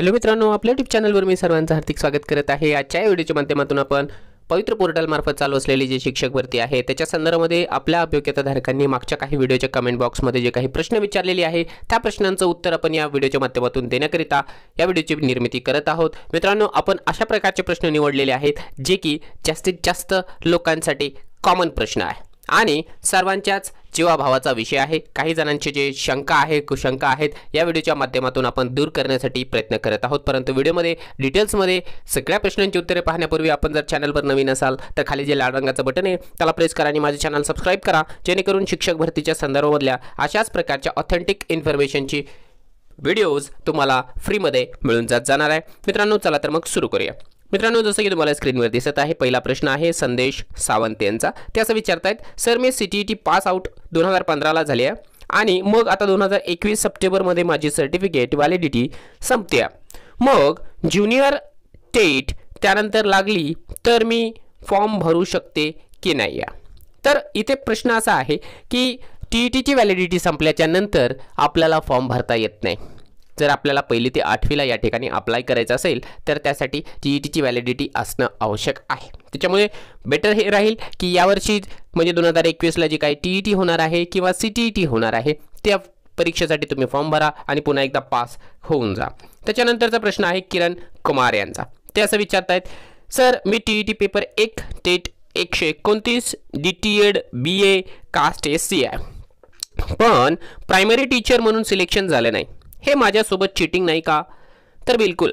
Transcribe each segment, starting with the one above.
hello मित्रांनो आपल्या YouTube चॅनलवर मी सर्वांचं हार्दिक स्वागत करत आहे आजच्या व्हिडिओच्या माध्यमातून आपण पवित्र पोर्टलमार्फत चालू असलेली जी शिक्षक भरती आहे त्याच्या संदर्भामध्ये आपल्या धारकांनी मागच्या काही व्हिडिओच्या कमेंट बॉक्समध्ये जे काही प्रश्न विचारलेले आहे त्या प्रश्नांचं उत्तर आपण या व्हिडिओच्या माध्यमातून देण्याकरिता या व्हिडिओची निर्मिती करत आहोत मित्रांनो आपण अशा प्रकारचे प्रश्न निवडलेले आहेत जे की जास्तीत जास्त लोकांसाठी कॉमन प्रश्न आहे आणि सर्वांच्याच जीवाभावाचा विषय आहे काही जणांचे जे शंका आहे कुशंका आहेत या व्हिडिओच्या माध्यमातून आपण दूर करण्यासाठी प्रयत्न करत आहोत परंतु व्हिडिओमध्ये डिटेल्समध्ये सगळ्या प्रश्नांची उत्तरे पाहण्यापूर्वी आपण जर चॅनलवर नवीन असाल तर खाली जे लाल रंगाचं बटन आहे त्याला प्रेस करा आणि माझे चॅनल सबस्क्राईब करा जेणेकरून शिक्षक भरतीच्या संदर्भामधल्या अशाच प्रकारच्या ऑथेंटिक इन्फॉर्मेशनची व्हिडिओज तुम्हाला फ्रीमध्ये मिळून जात जाणार आहे मित्रांनो चला तर मग सुरू करूया मित्रांनो जसं की तुम्हाला स्क्रीनवर दिसत आहे पहिला प्रश्न आहे संदेश सावंत यांचा ते असं विचारतायत सर मी C T E T pass out दोन हजार पंधराला झाली आहे आणि मग आता दोन हजार एकवीस सप्टेंबरमध्ये माझी सर्टिफिकेट व्हॅलिडिटी संपते मग ज्युनियर टेट त्यानंतर लागली तर मी फॉर्म भरू शकते की नाही या तर इथे प्रश्न असा आहे की टी ई टीची व्हॅलिडिटी संपल्याच्या नंतर आपल्याला फॉर्म भरता येत नाही जर आपल्याला पहिली ते आठवीला या ठिकाणी अप्लाय करायचं असेल तर त्यासाठी टी ई टीची व्हॅलिडिटी असणं आवश्यक आहे त्याच्यामुळे बेटर हे राहील की यावर्षी म्हणजे दोन हजार एकवीसला जी काही टी ई टी होणार आहे किंवा सी टी ई टी होणार आहे त्या परीक्षेसाठी तुम्ही फॉर्म भरा आणि पुन्हा एकदा पास होऊन जा त्याच्यानंतरचा प्रश्न आहे किरण कुमार यांचा ते असं विचारत आहेत सर मी टी ई टी पेपर एक टेट एकशे एकोणतीस D T Ed B A caste S C आहे पण प्रायमरी टीचर म्हणून सिलेक्शन झालं नाही हे माझ्यासोबत चिटिंग नाही का तर बिलकुल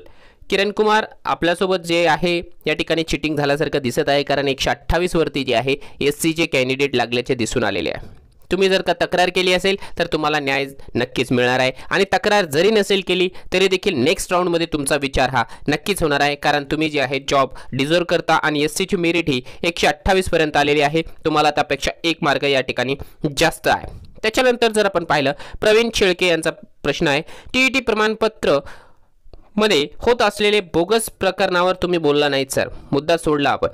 किरण कुमार आपल्यासोबत जे आहे या ठिकाणी चिटिंग झाल्यासारखं दिसत आहे कारण एकशे अठ्ठावीसवरती जे आहे एस सीचे कॅन्डिडेट लागल्याचे दिसून आलेले आहे तुम्ही जर का तक्रार केली असेल तर तुम्हाला न्याय नक्कीच मिळणार आहे आणि तक्रार जरी नसेल केली तरी देखील नेक्स्ट राऊंडमध्ये तुमचा विचार हा नक्कीच होणार आहे कारण तुम्ही जे आहे जॉब डिझर्व करता आणि एस सीची मेरिट ही एकशे अठ्ठावीसपर्यंत आलेली आहे तुम्हाला त्यापेक्षा एक मार्ग या ठिकाणी जास्त आहे त्याच्यानंतर जर आपण पाहिलं प्रवीण शेळके यांचा प्रश्न आहे टी टी प्रमाणपत्र मध्ये होत असलेले बोगस प्रकरणावर तुम्ही बोलला नाहीत सर मुद्दा सोडला आपण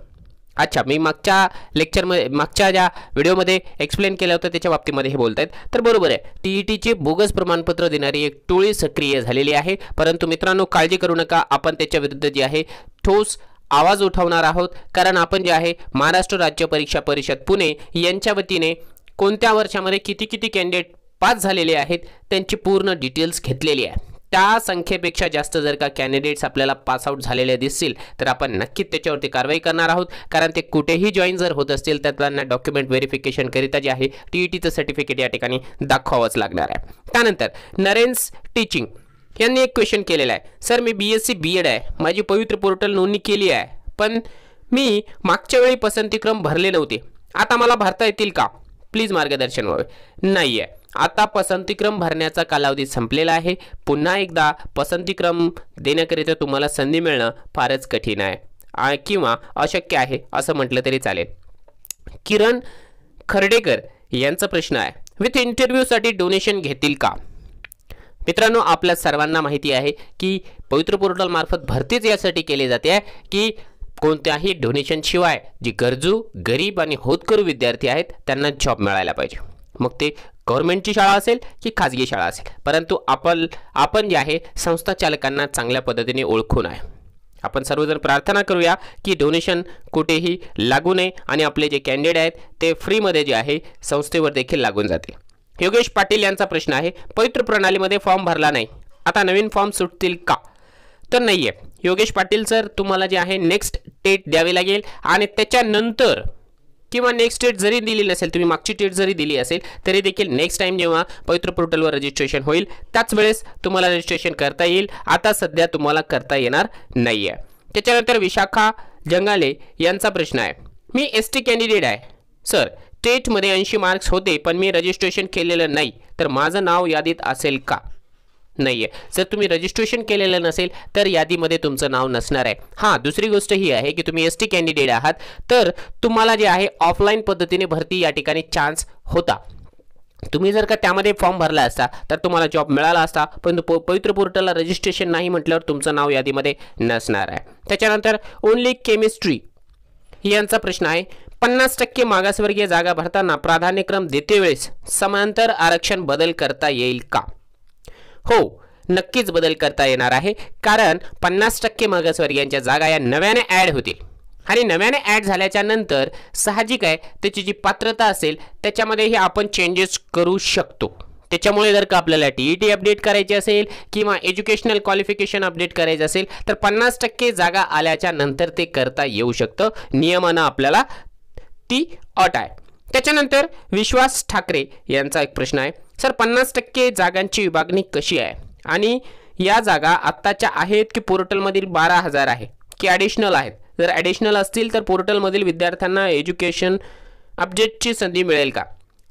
अच्छा मी मागच्या लेक्चरमध्ये मागच्या ज्या व्हिडिओमध्ये एक्सप्लेन केलं होतं त्याच्या बाबतीमध्ये हे बोलत आहेत तर बरोबर आहे टी ई टीचे बोगस प्रमाणपत्र देणारी एक टोळी सक्रिय झालेली आहे परंतु मित्रांनो काळजी करू नका आपण त्याच्या विरुद्ध जे आहे ठोस आवाज उठवणार आहोत कारण आपण जे आहे महाराष्ट्र राज्य परीक्षा परिषद पुणे यांच्या वतीने कोणत्या वर्षामध्ये किती किती कॅन्डिडेट पास झालेले आहेत त्यांची पूर्ण डिटेल्स घेतलेली आहे त्या संख्येपेक्षा जास्त जर का कॅन्डिडेट्स आपल्याला पासआउट झालेले दिसतील तर आपण नक्कीच त्याच्यावरती कारवाई करणार आहोत कारण ते कुठेही जॉईन जर होत असतील तर त्यांना डॉक्युमेंट व्हेरिफिकेशनकरिता जे आहे टी ई टीचं सर्टिफिकेट या ठिकाणी दाखवावंच लागणार आहे त्यानंतर नरेन्स टीचिंग यांनी एक क्वेश्चन केलेला आहे सर मी B S C B Ed आहे माझी पवित्र पोर्टल नोंदणी केली आहे पण मी मागच्या वेळी पसंतीक्रम भरले नव्हते आता मला भरता येतील का प्लीज मार्गदर्शन व्हावे नाही आहे आता पसंतीक्रम भरण्याचा कालावधी संपलेला आहे पुन्हा एकदा पसंतीक्रम देण्याकरिता तुम्हाला संधी मिळणं फारच कठीण आहे किंवा अशक्य आहे असं म्हटलं तरी चालेल किरण खर्डेकर यांचा प्रश्न आहे विथ इंटरव्ह्यूसाठी डोनेशन घेतील का मित्रांनो आपल्या सर्वांना माहिती आहे की पवित्र पोर्टलमार्फत भरतीच यासाठी केली जाते आहे की कोणत्याही डोनेशनशिवाय जी गरजू गरीब आणि होतकरू विद्यार्थी आहेत त्यांना जॉब मिळायला पाहिजे मग ते गव्हर्नमेंटची शाळा असेल की खाजगी शाळा असेल परंतु आपण आपण जे आहे संस्था चालकांना चांगल्या पद्धतीने ओळखून आहे आपण सर्वजण प्रार्थना करूया की डोनेशन कुठेही लागू नये आणि आपले जे कॅन्डिडेट आहेत ते फ्रीमध्ये जे आहे संस्थेवर देखील लागून जाते योगेश पाटील यांचा प्रश्न आहे पवित्र प्रणालीमध्ये फॉर्म भरला नाही आता नवीन फॉर्म सुटतील का तर नाही आहे योगेश पाटील सर तुम्हाला जे आहे नेक्स्ट डेट द्यावी लागेल आणि त्याच्यानंतर किंवा नेक्स्ट डेट जरी दिली नसेल तुम्ही मागची डेट जरी दिली असेल तरी देखील नेक्स्ट टाईम जेव्हा पवित्र पोर्टलवर रजिस्ट्रेशन होईल त्याच वेळेस तुम्हाला रजिस्ट्रेशन करता येईल आता सध्या तुम्हाला करता येणार नाही आहे त्याच्यानंतर विशाखा जंगाले यांचा प्रश्न आहे मी एस टी कॅन्डिडेट आहे सर टेटमध्ये ऐंशी मार्क्स होते पण मी रजिस्ट्रेशन केलेलं नाही तर माझं नाव यादीत असेल का नाही आहे जर तुम्ही रजिस्ट्रेशन केलेलं नसेल तर यादीमध्ये तुमचं नाव नसणार आहे हां दुसरी गोष्ट ही आहे की तुम्ही एस टी कॅन्डिडेट आहात तर तुम्हाला जे आहे ऑफलाईन पद्धतीने भरती या ठिकाणी चान्स होता तुम्ही जर का त्यामध्ये फॉर्म भरला असता तर तुम्हाला जॉब मिळाला असता पण प पवित्र पोर्टलला रजिस्ट्रेशन नाही म्हटल्यावर तुमचं नाव यादीमध्ये नसणार आहे त्याच्यानंतर ओन्ली केमिस्ट्री यांचा प्रश्न आहे पन्नास टक्के मागासवर्गीय जागा भरताना प्राधान्यक्रम देते वेळेस समांतर आरक्षण बदल करता येईल का हो नक्कीच बदल करता येणार आहे कारण पन्नास टक्के मागासवर्गीयांच्या जागा या नव्याने ॲड होतील आणि नव्याने ॲड झाल्याच्या नंतर साहजिक आहे त्याची जी पात्रता असेल त्याच्यामध्येही आपण चेंजेस करू शकतो त्याच्यामुळे जर का आपल्याला टी ई टी अपडेट करायची असेल किंवा एज्युकेशनल क्वालिफिकेशन अपडेट करायचं असेल तर पन्नास टक्के जागा आल्याच्या नंतर ते करता येऊ शकतं नियमानं आपल्याला ती अट आहे त्याच्यानंतर विश्वास ठाकरे यांचा एक प्रश्न आहे सर पन्नास टक्के जागांची विभागणी कशी आहे आणि या जागा आत्ताच्या आहेत की पोर्टलमधील बारा हजार आहे की ॲडिशनल आहेत जर ॲडिशनल असतील तर पोर्टलमधील विद्यार्थ्यांना एज्युकेशन अपडेटची संधी मिळेल का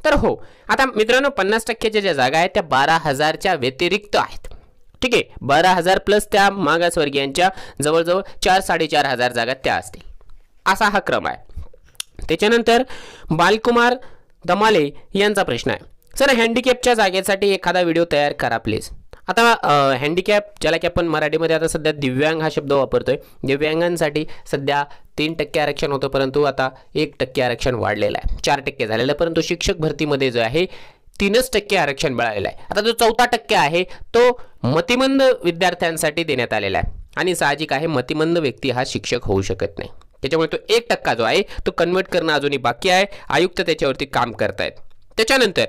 तर हो आता मित्रांनो पन्नास टक्क्याच्या ज्या जागा आहेत त्या बारा हजारच्या व्यतिरिक्त आहेत ठीक आहे बारा हजार प्लस त्या मागासवर्गीयांच्या जवळजवळ चार साडेचार हजार जागा त्या असतील असा हा क्रम आहे त्याच्यानंतर बालकुमार दमाले यांचा प्रश्न आहे सर हँडिकॅपच्या जागेसाठी एखादा व्हिडिओ तयार करा प्लीज आता हँडिकॅप ज्याला की आपण मराठीमध्ये आता सध्या दिव्यांग हा शब्द वापरतोय दिव्यांगांसाठी सध्या तीन टक्के आरक्षण होतं परंतु आता एक टक्के आरक्षण वाढलेलं आहे चार टक्के झालेलं आहे परंतु शिक्षक भरतीमध्ये जो आहे तीनच टक्के आरक्षण मिळालेलं आहे आता जो चौथा टक्के आहे तो मतिमंद विद्यार्थ्यांसाठी देण्यात आलेला आहे आणि साहजिक आहे मतिमंद व्यक्ती हा शिक्षक होऊ शकत नाही त्याच्यामुळे तो एक टक्का जो आहे तो कन्वर्ट करणं अजूनही बाकी आहे आयुक्त त्याच्यावरती काम करतायत त्याच्यानंतर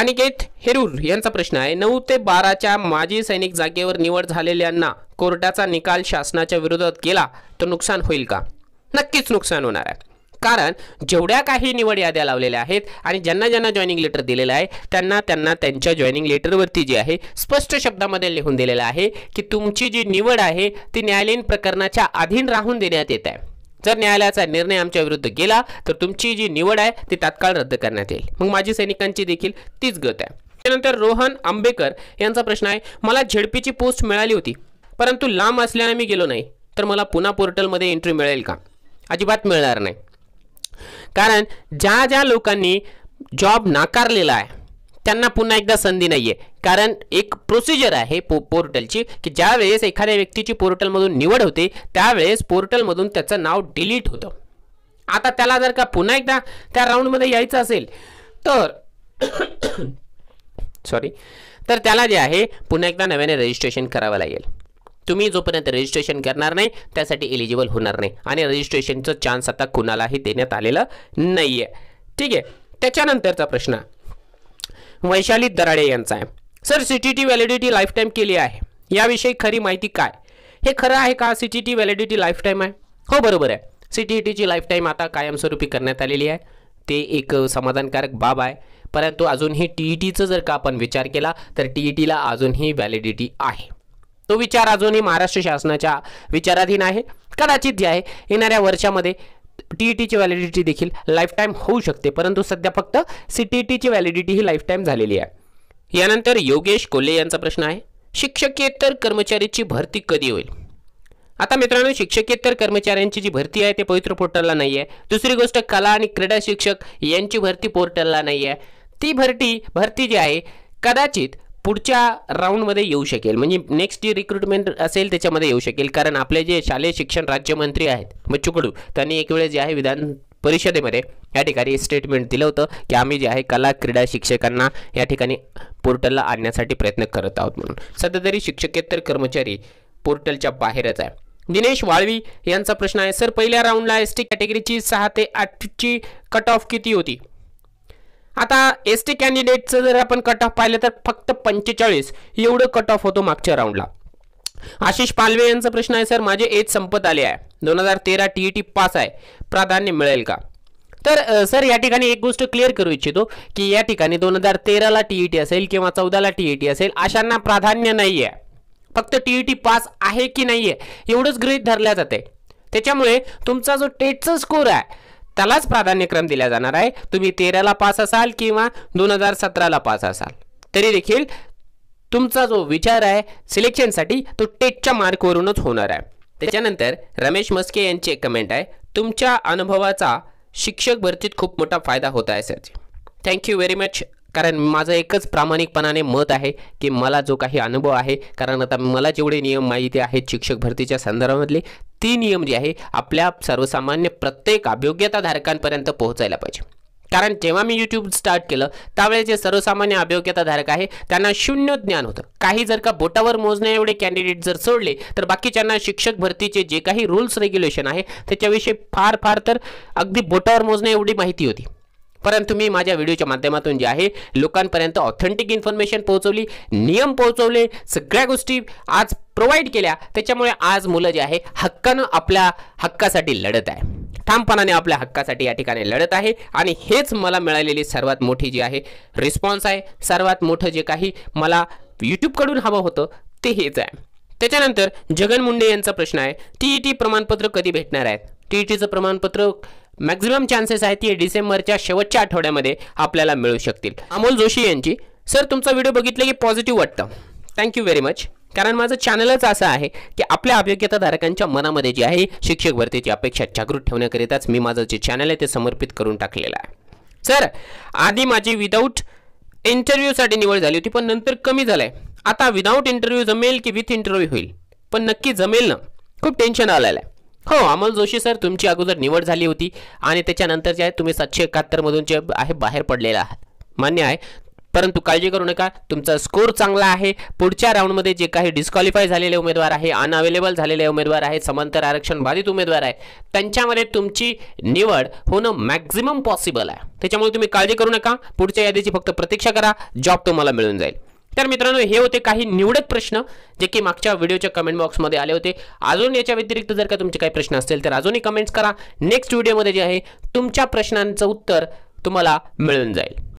अनिकेत हेरूर यांचा प्रश्न आहे नऊ ते बाराच्या माजी सैनिक जागेवर निवड झालेल्यांना कोर्टाचा निकाल शासनाच्या विरोधात केला तर नुकसान होईल का नक्कीच नुकसान होणार आहे कारण जेवढ्या काही निवड याद्या लावलेल्या आहेत आणि ज्यांना ज्यांना जॉईनिंग लेटर दिलेलं आहे त्यांना त्यांना त्यांच्या जॉईनिंग लेटरवरती जे आहे स्पष्ट शब्दामध्ये लिहून दिलेलं आहे की तुमची जी निवड आहे ती न्यायालयीन प्रकरणाच्या अधीन राहून देण्यात येत आहे जर न्यायालयाचा निर्णय आमच्या विरुद्ध गेला तर तुमची जी निवड आहे ती तात्काळ रद्द करण्यात येईल मग माझी सैनिकांची देखील तीच गत आहे त्यानंतर रोहन आंबेकर यांचा प्रश्न आहे मला झेडपीची पोस्ट मिळाली होती परंतु लांब असल्याने मी गेलो नाही तर मला पुन्हा पोर्टलमध्ये एंट्री मिळेल का अजिबात मिळणार नाही कारण ज्या ज्या लोकांनी जॉब नाकारलेला आहे त्यांना पुन्हा एकदा संधी नाही आहे कारण एक प्रोसिजर आहे पो पोर्टलची की ज्या वेळेस एखाद्या व्यक्तीची पोर्टलमधून निवड होते त्यावेळेस पोर्टलमधून त्याचं नाव डिलीट होतं आता त्याला जर का पुन्हा एकदा त्या राऊंडमध्ये यायचं असेल तर सॉरी तर त्याला जे आहे पुन्हा एकदा नव्याने रजिस्ट्रेशन करावं लागेल तुम्ही जोपर्यंत रजिस्ट्रेशन करणार नाही त्यासाठी एलिजिबल होणार नाही आणि रजिस्ट्रेशनचं चान्स आता कुणालाही देण्यात आलेलं नाही आहे ठीक आहे त्याच्यानंतरचा प्रश्न वैशाली दराडे यांचा आहे sir C T T validity lifetime केली आहे याविषयी खरी माहिती काय हे खरं आहे का C T T validity lifetime आहे हो बरोबर आहे सी टी टीची लाईफटाईम आता कायमस्वरूपी करण्यात आलेली आहे ते एक समाधानकारक बाब आहे परंतु अजूनही टी ई e टीचं जर का आपण विचार केला तर टी ई e टीला अजूनही व्हॅलिडिटी आहे तो विचार अजूनही महाराष्ट्र शासनाच्या विचाराधीन आहे कदाचित जे आहे येणाऱ्या वर्षामध्ये टी ई टीची व्हॅलिडिटी देखील लाईफटाईम होऊ शकते परंतु सध्या फक्त सी टी टीची व्हॅलिडिटी ही लाईफटाईम झालेली आहे यानंतर योगेश कोल्हे यांचा प्रश्न आहे शिक्षकेतर कर्मचारीची भरती कधी होईल आता मित्रांनो शिक्षकेतर कर्मचाऱ्यांची जी भरती आहे ते पवित्र पोर्टलला नाही आहे दुसरी गोष्ट कला आणि क्रीडा शिक्षक यांची भरती पोर्टलला नाही आहे ती भरती भरती जी आहे कदाचित पुढच्या राऊंडमध्ये येऊ शकेल म्हणजे नेक्स्ट जी रिक्रुटमेंट असेल त्याच्यामध्ये येऊ शकेल कारण आपले जे शालेय शिक्षण राज्यमंत्री आहेत मग चुकडू त्यांनी एक वेळेस जे आहे विधान परिषदेमध्ये या ठिकाणी स्टेटमेंट दिलं होतं की आम्ही जे आहे कला क्रीडा शिक्षकांना या ठिकाणी पोर्टलला आणण्यासाठी प्रयत्न करत आहोत म्हणून सध्या तरी शिक्षकेतर कर्मचारी पोर्टलच्या बाहेरच आहे दिनेश वाळवी यांचा प्रश्न आहे सर पहिल्या राऊंडला एस टी कॅटेगरीची सहा ते आठची कट ऑफ किती होती आता एस टी कॅन्डिडेटचं जर आपण कट ऑफ पाहिलं तर फक्त पंचेचाळीस एवढं कट ऑफ होतो मागच्या राऊंडला आशिष पालवे यांचा प्रश्न आहे सर माझे एज संपत आले आहे दोन हजार तेरा टी ई टी पास आहे प्राधान्य मिळेल का तर सर या ठिकाणी एक गोष्ट क्लिअर करू इच्छितो की या ठिकाणी दोन हजार तेराला टी ई टी असेल किंवा चौदाला टी ई टी असेल अशांना प्राधान्य नाही आहे फक्त टी ई टी पास आहे की नाही आहे एवढंच गृहीत धरल्या जाते त्याच्यामुळे तुमचा जो टेटचा स्कोर आहे त्यालाच प्राधान्यक्रम दिला जाणार आहे तुम्ही तेराला पास असाल किंवा दोन हजार सतराला पास असाल तरी देखील तुमचा जो विचार आहे सिलेक्शनसाठी तो टेटच्या मार्कवरूनच होणार आहे त्याच्यानंतर रमेश मस्के एक कमेंट आहे तुमच्या अनुभवाचा शिक्षक भरतीत खूप मोठा फायदा होत आहे सर थँक्यू व्हेरी मच कारण माझं एकच प्रामाणिकपणाने मत आहे की मला जो काही अनुभव आहे कारण आता मला जेवढे नियम माहिती आहेत शिक्षक भरतीच्या संदर्भामधले ती नियम जे आहे आपल्या सर्वसामान्य प्रत्येक अभियोग्यताधारकांपर्यंत पोहोचायला पाहिजे कारण जेव्हा मी यूट्यूब स्टार्ट केलं त्यावेळेस जे सर्वसामान्य अभियोग्यताधारक आहे त्यांना शून्य ज्ञान होतं काही जर का बोटावर मोजण्या एवढे कॅन्डिडेट जर सोडले तर बाकीच्यांना शिक्षक भरतीचे जे काही रूल्स रेग्युलेशन आहे त्याच्याविषयी फार फार तर अगदी बोटावर मोजण्या एवढी माहिती होती परंतु मी माझ्या व्हिडिओच्या माध्यमातून जे आहे लोकांपर्यंत ऑथेंटिक इन्फॉर्मेशन पोहोचवली नियम पोहोचवले सगळ्या गोष्टी आज प्रोव्हाइड केल्या त्याच्यामुळे आज मुलं जे आहे हक्कानं आपल्या हक्कासाठी लढत आहे ठामपणाने आपल्या हक्कासाठी या ठिकाणी लढत आहे आणि हेच मला मिळालेली सर्वात मोठी जी आहे रिस्पॉन्स आहे सर्वात मोठं जे काही मला यूट्यूबकडून हवं होतं ते हेच आहे त्याच्यानंतर जगन मुंडे यांचा प्रश्न आहे टी ई टी प्रमाणपत्र कधी भेटणार e आहेत टी ई टीचं प्रमाणपत्र मॅक्झिमम चान्सेस आहेत ते डिसेंबरच्या शेवटच्या आठवड्यामध्ये आपल्याला मिळू शकतील अमोल जोशी यांची सर तुमचा व्हिडिओ बघितलं की पॉझिटिव्ह वाटतं थँक्यू व्हेरी मच कारण माझं चॅनलच असं आहे की आपल्या अभियोग्यताधारकांच्या मनामध्ये जी आहे शिक्षक भरतीची अपेक्षा जागृत ठेवण्याकरिताच मी माझं जे चॅनल आहे ते समर्पित करून टाकलेलं आहे सर आधी माझी विदाऊट इंटरव्ह्यूसाठी निवड झाली होती पण नंतर कमी झालं आहे आता विदाऊट इंटरव्ह्यू जमेल की विथ इंटरव्ह्यू होईल पण नक्की जमेल ना खूप टेन्शन आलेलं आहे हो अमोल जोशी सर तुमची अगोदर निवड झाली होती आणि त्याच्यानंतर जे आहे तुम्ही सातशे एकाहत्तरमधून जे आहे बाहेर पडलेला आहात मान्य आहे परंतु काळजी करू नका तुमचा स्कोर चांगला आहे पुढच्या राऊंडमध्ये जे काही डिस्क्वालिफाय झालेले उमेदवार आहे अनअवेलेबल झालेले उमेदवार आहे समांतर आरक्षण बाधित उमेदवार आहे त्यांच्यामध्ये तुमची निवड होणं मॅक्झिमम पॉसिबल आहे त्याच्यामुळे तुम्ही काळजी करू नका पुढच्या यादीची फक्त प्रतीक्षा करा जॉब तुम्हाला मिळून जाईल तर मित्रांनो हे होते काही निवडक प्रश्न जे की मागच्या व्हिडिओच्या कमेंट बॉक्समध्ये आले होते अजून याच्या व्यतिरिक्त जर का तुमचे काही प्रश्न असतील तर अजूनही कमेंट्स करा नेक्स्ट व्हिडिओमध्ये जे आहे तुमच्या प्रश्नांचं उत्तर तुम्हाला मिळून जाईल